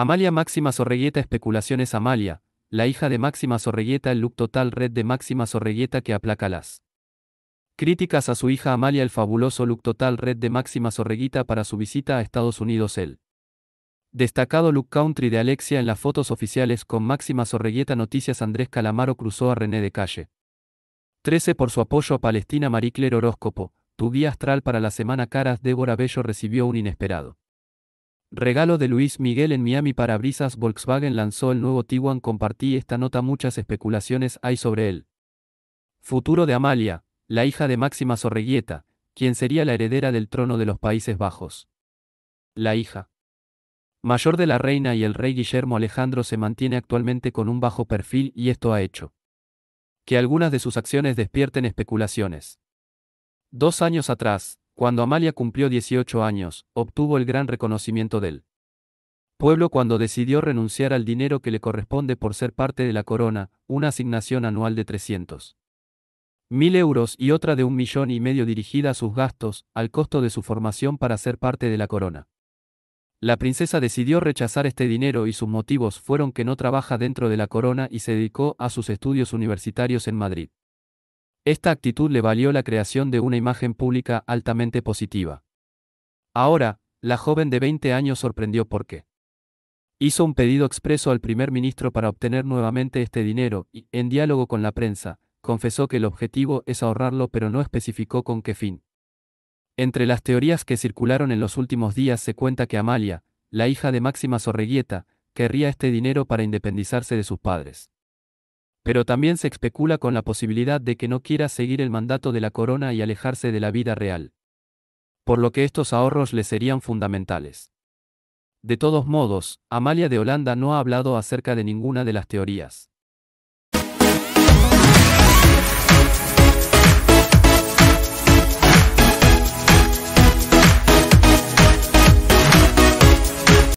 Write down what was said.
Amalia Máxima Sorregueta Especulaciones Amalia, la hija de Máxima Sorregueta El look total red de Máxima Sorregueta que aplaca las críticas a su hija Amalia El fabuloso look total red de Máxima Sorregueta para su visita a Estados Unidos El destacado look country de Alexia en las fotos oficiales con Máxima Sorregueta Noticias Andrés Calamaro cruzó a René de Calle 13 por su apoyo a Palestina Maricler Horóscopo, tu guía astral para la semana Caras Débora Bello recibió un inesperado Regalo de Luis Miguel en Miami para Parabrisas Volkswagen lanzó el nuevo Tiguan compartí esta nota muchas especulaciones hay sobre él. Futuro de Amalia, la hija de Máxima Sorreguieta, quien sería la heredera del trono de los Países Bajos. La hija mayor de la reina y el rey Guillermo Alejandro se mantiene actualmente con un bajo perfil y esto ha hecho que algunas de sus acciones despierten especulaciones. Dos años atrás, cuando Amalia cumplió 18 años, obtuvo el gran reconocimiento del pueblo cuando decidió renunciar al dinero que le corresponde por ser parte de la corona, una asignación anual de 300 mil euros y otra de un millón y medio dirigida a sus gastos, al costo de su formación para ser parte de la corona. La princesa decidió rechazar este dinero y sus motivos fueron que no trabaja dentro de la corona y se dedicó a sus estudios universitarios en Madrid. Esta actitud le valió la creación de una imagen pública altamente positiva. Ahora, la joven de 20 años sorprendió por qué. hizo un pedido expreso al primer ministro para obtener nuevamente este dinero y, en diálogo con la prensa, confesó que el objetivo es ahorrarlo pero no especificó con qué fin. Entre las teorías que circularon en los últimos días se cuenta que Amalia, la hija de Máxima Sorreguieta, querría este dinero para independizarse de sus padres. Pero también se especula con la posibilidad de que no quiera seguir el mandato de la corona y alejarse de la vida real. Por lo que estos ahorros le serían fundamentales. De todos modos, Amalia de Holanda no ha hablado acerca de ninguna de las teorías.